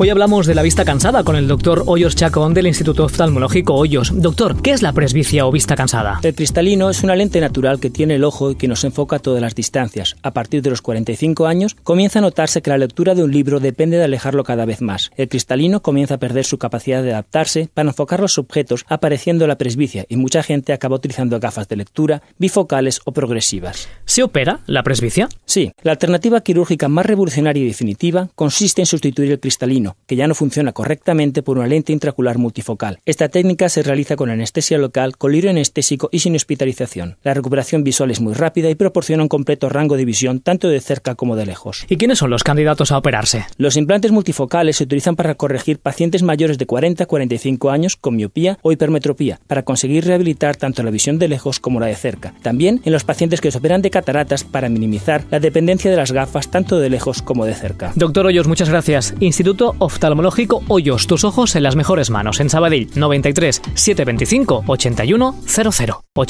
Hoy hablamos de la vista cansada con el doctor Hoyos Chacón del Instituto Oftalmológico Hoyos. Doctor, ¿qué es la presbicia o vista cansada? El cristalino es una lente natural que tiene el ojo y que nos enfoca a todas las distancias. A partir de los 45 años comienza a notarse que la lectura de un libro depende de alejarlo cada vez más. El cristalino comienza a perder su capacidad de adaptarse para enfocar los objetos apareciendo la presbicia y mucha gente acaba utilizando gafas de lectura bifocales o progresivas. ¿Se opera la presbicia? Sí. La alternativa quirúrgica más revolucionaria y definitiva consiste en sustituir el cristalino que ya no funciona correctamente por una lente intracular multifocal. Esta técnica se realiza con anestesia local, colirio anestésico y sin hospitalización. La recuperación visual es muy rápida y proporciona un completo rango de visión tanto de cerca como de lejos. ¿Y quiénes son los candidatos a operarse? Los implantes multifocales se utilizan para corregir pacientes mayores de 40 a 45 años con miopía o hipermetropía, para conseguir rehabilitar tanto la visión de lejos como la de cerca. También en los pacientes que se operan de cataratas para minimizar la dependencia de las gafas tanto de lejos como de cerca. Doctor Hoyos, muchas gracias. Instituto oftalmológico Hoyos, tus ojos en las mejores manos. En Sabadell 93 725 8100.